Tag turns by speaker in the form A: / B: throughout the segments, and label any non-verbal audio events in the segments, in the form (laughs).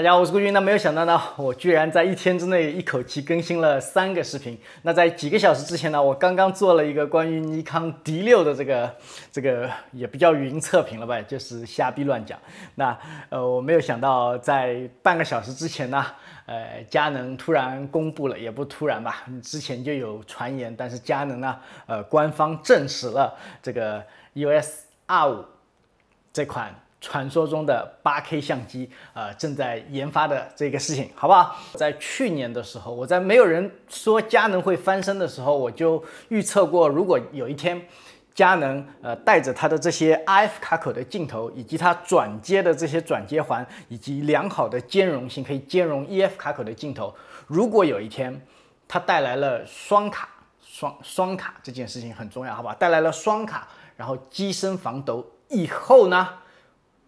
A: 大家好，我是顾军。那没有想到呢，我居然在一天之内一口气更新了三个视频。那在几个小时之前呢，我刚刚做了一个关于尼康 D 六的这个这个，也不叫云测评了吧，就是瞎逼乱讲。那呃，我没有想到，在半个小时之前呢，呃，佳能突然公布了，也不突然吧，之前就有传言，但是佳能呢，呃，官方证实了这个 US R 五这款。传说中的八 K 相机，呃，正在研发的这个事情，好不好？在去年的时候，我在没有人说佳能会翻身的时候，我就预测过，如果有一天，佳能呃带着它的这些 RF 卡口的镜头，以及它转接的这些转接环，以及良好的兼容性，可以兼容 EF 卡口的镜头，如果有一天它带来了双卡双双卡这件事情很重要，好吧？带来了双卡，然后机身防抖以后呢？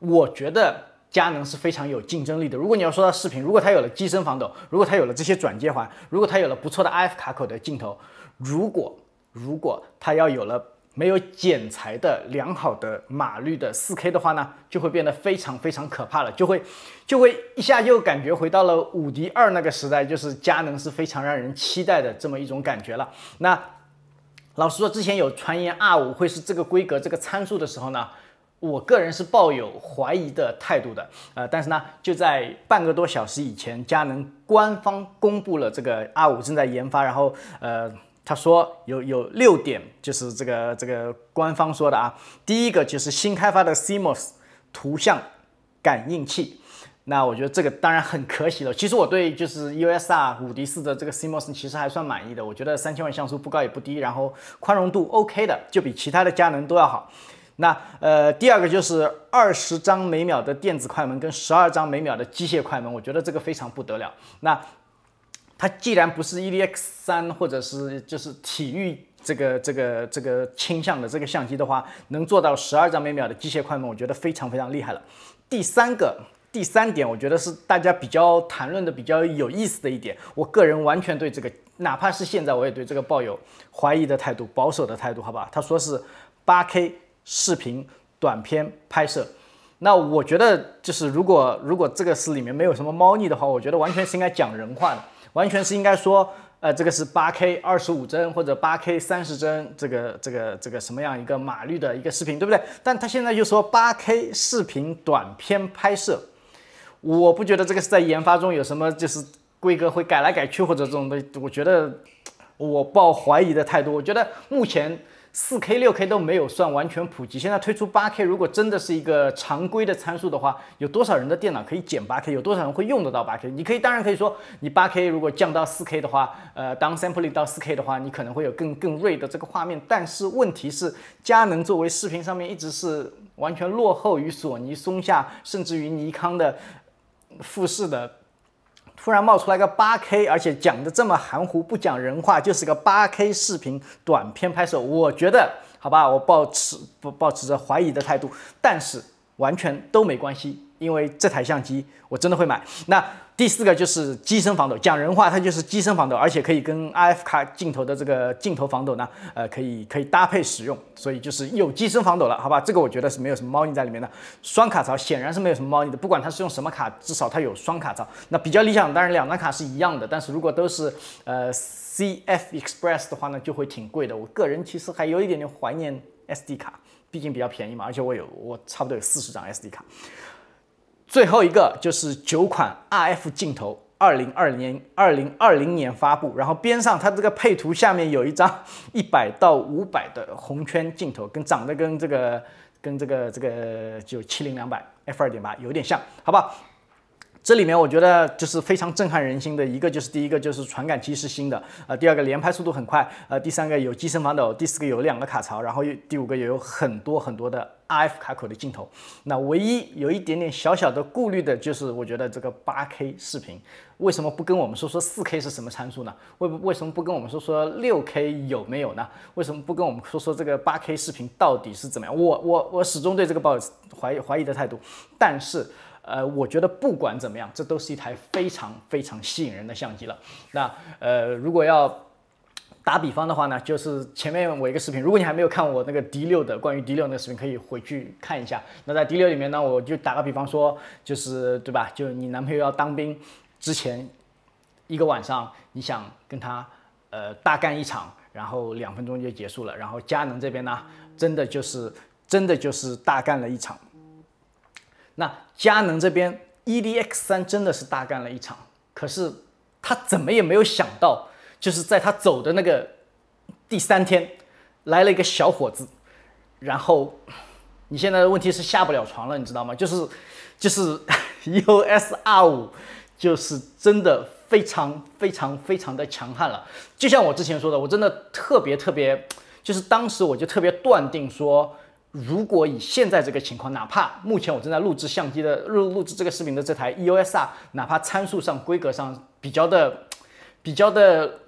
A: 我觉得佳能是非常有竞争力的。如果你要说到视频，如果它有了机身防抖，如果它有了这些转接环，如果它有了不错的 i F 卡口的镜头，如果如果它要有了没有剪裁的良好的码率的 4K 的话呢，就会变得非常非常可怕了，就会就会一下就感觉回到了五 D 二那个时代，就是佳能是非常让人期待的这么一种感觉了。那老实说，之前有传言 R 五会是这个规格这个参数的时候呢？我个人是抱有怀疑的态度的，呃，但是呢，就在半个多小时以前，佳能官方公布了这个 R 五正在研发，然后，呃，他说有有六点，就是这个这个官方说的啊，第一个就是新开发的 CMOS 图像感应器，那我觉得这个当然很可喜了。其实我对就是 USR 五 D 四的这个 CMOS 其实还算满意的，我觉得三千万像素不高也不低，然后宽容度 OK 的，就比其他的佳能都要好。那呃，第二个就是二十张每秒的电子快门跟十二张每秒的机械快门，我觉得这个非常不得了。那它既然不是 E D X 三或者是就是体育这个这个这个倾向的这个相机的话，能做到十二张每秒的机械快门，我觉得非常非常厉害了。第三个，第三点，我觉得是大家比较谈论的比较有意思的一点，我个人完全对这个，哪怕是现在我也对这个抱有怀疑的态度，保守的态度，好吧？他说是八 K。视频短片拍摄，那我觉得就是如果如果这个是里面没有什么猫腻的话，我觉得完全是应该讲人话的，完全是应该说，呃，这个是八 k 二十五帧或者八 k 三十帧，这个这个这个什么样一个码率的一个视频，对不对？但他现在就说八 k 视频短片拍摄，我不觉得这个是在研发中有什么就是规格会改来改去或者这种东西，我觉得我抱怀疑的态度，我觉得目前。四 K、六 K 都没有算完全普及，现在推出八 K，如果真的是一个常规的参数的话，有多少人的电脑可以剪八 K？有多少人会用得到八 K？你可以当然可以说，你八 K 如果降到四 K 的话，呃，当 sample 到四 K 的话，你可能会有更更锐的这个画面。但是问题是，佳能作为视频上面一直是完全落后于索尼、松下，甚至于尼康的富士的。突然冒出来个八 K，而且讲的这么含糊，不讲人话，就是个八 K 视频短片拍摄。我觉得好吧，我保持不保持着怀疑的态度，但是完全都没关系，因为这台相机我真的会买。那。第四个就是机身防抖，讲人话，它就是机身防抖，而且可以跟 RF 卡镜头的这个镜头防抖呢，呃，可以可以搭配使用，所以就是有机身防抖了，好吧？这个我觉得是没有什么猫腻在里面的。双卡槽显然是没有什么猫腻的，不管它是用什么卡，至少它有双卡槽。那比较理想当然两张卡是一样的，但是如果都是呃 CF Express 的话呢，就会挺贵的。我个人其实还有一点点怀念 SD 卡，毕竟比较便宜嘛，而且我有我差不多有四十张 SD 卡。最后一个就是九款 RF 镜头，二零二年、二零二零年发布。然后边上它这个配图下面有一张 (laughs) 一百到五百的红圈镜头，跟长得跟这个、跟这个、这个九七零两百 f 二点八有点像，好吧？这里面我觉得就是非常震撼人心的一个，就是第一个就是传感器是新的，呃，第二个连拍速度很快，呃，第三个有机身防抖，第四个有两个卡槽，然后第五个也有很多很多的 R F 卡口的镜头。那唯一有一点点小小的顾虑的就是，我觉得这个八 K 视频为什么不跟我们说说四 K 是什么参数呢？为为什么不跟我们说说六 K 有没有呢？为什么不跟我们说说这个八 K 视频到底是怎么样？我我我始终对这个抱怀疑怀疑的态度，但是。呃，我觉得不管怎么样，这都是一台非常非常吸引人的相机了。那呃，如果要打比方的话呢，就是前面我一个视频，如果你还没有看我那个 D6 的关于 D6 那个视频，可以回去看一下。那在 D6 里面呢，我就打个比方说，就是对吧？就你男朋友要当兵之前一个晚上，你想跟他呃大干一场，然后两分钟就结束了，然后佳能这边呢，真的就是真的就是大干了一场。那佳能这边 EDX 三真的是大干了一场，可是他怎么也没有想到，就是在他走的那个第三天，来了一个小伙子，然后你现在的问题是下不了床了，你知道吗？就是就是 USR 五就是真的非常非常非常的强悍了，就像我之前说的，我真的特别特别，就是当时我就特别断定说。如果以现在这个情况，哪怕目前我正在录制相机的录录制这个视频的这台 EOS R，哪怕参数上、规格上比较的、比较的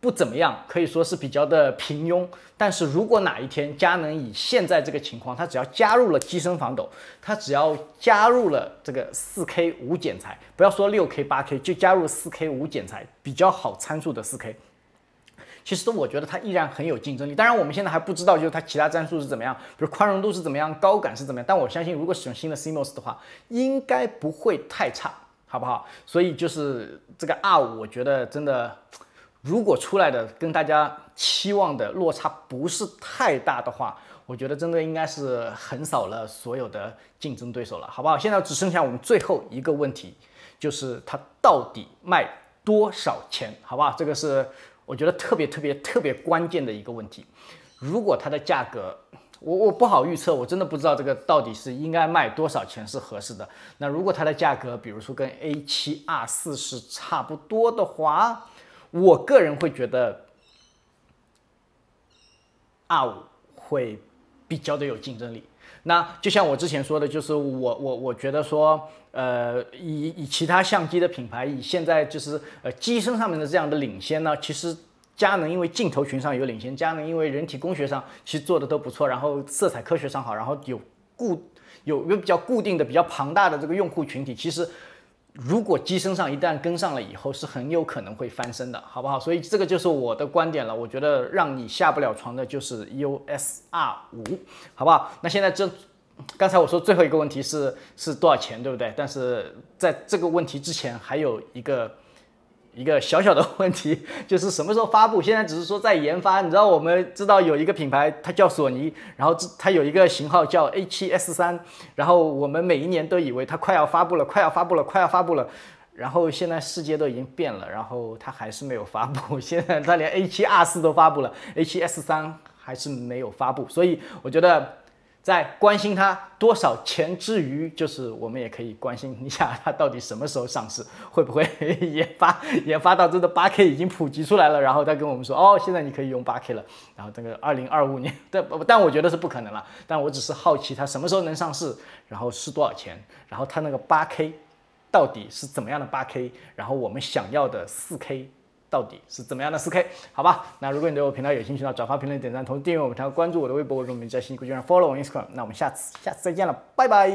A: 不怎么样，可以说是比较的平庸。但是如果哪一天佳能以现在这个情况，它只要加入了机身防抖，它只要加入了这个 4K 无剪裁，不要说 6K、8K，就加入 4K 无剪裁比较好参数的 4K。其实我觉得它依然很有竞争力。当然，我们现在还不知道，就是它其他战术是怎么样，比如宽容度是怎么样，高感是怎么样。但我相信，如果使用新的 c m o s 的话，应该不会太差，好不好？所以就是这个 R5，我觉得真的，如果出来的跟大家期望的落差不是太大的话，我觉得真的应该是横扫了所有的竞争对手了，好不好？现在只剩下我们最后一个问题，就是它到底卖多少钱，好不好？这个是。我觉得特别特别特别关键的一个问题，如果它的价格，我我不好预测，我真的不知道这个到底是应该卖多少钱是合适的。那如果它的价格，比如说跟 A7R 四是差不多的话，我个人会觉得，R5 会。比较的有竞争力，那就像我之前说的，就是我我我觉得说，呃，以以其他相机的品牌，以现在就是呃机身上面的这样的领先呢，其实佳能因为镜头群上有领先，佳能因为人体工学上其实做的都不错，然后色彩科学上好，然后有固有一个比较固定的、比较庞大的这个用户群体，其实。如果机身上一旦跟上了以后，是很有可能会翻身的，好不好？所以这个就是我的观点了。我觉得让你下不了床的就是 USR 五，好不好？那现在这刚才我说最后一个问题是是多少钱，对不对？但是在这个问题之前还有一个。一个小小的问题 (laughs) 就是什么时候发布？现在只是说在研发。你知道，我们知道有一个品牌，它叫索尼，然后它有一个型号叫 A7S3。然后我们每一年都以为它快要发布了，快要发布了，快要发布了。然后现在世界都已经变了，然后它还是没有发布。(laughs) 现在它连 A7R4 都发布了，A7S3 还是没有发布。所以我觉得。在关心它多少钱之余，就是我们也可以关心一下它到底什么时候上市，会不会研 (laughs) 发研发到这个八 K 已经普及出来了，然后他跟我们说，哦，现在你可以用八 K 了，然后这个二零二五年，(laughs) 但但我觉得是不可能了，但我只是好奇它什么时候能上市，然后是多少钱，然后它那个八 K 到底是怎么样的八 K，然后我们想要的四 K。到底是怎么样的四 k 好吧，那如果你对我频道有兴趣呢，转发、评论、点赞，同时订阅我们频道，关注我的微博。我们在新一微博上 follow，Instagram。那我们下次，下次再见了，拜拜。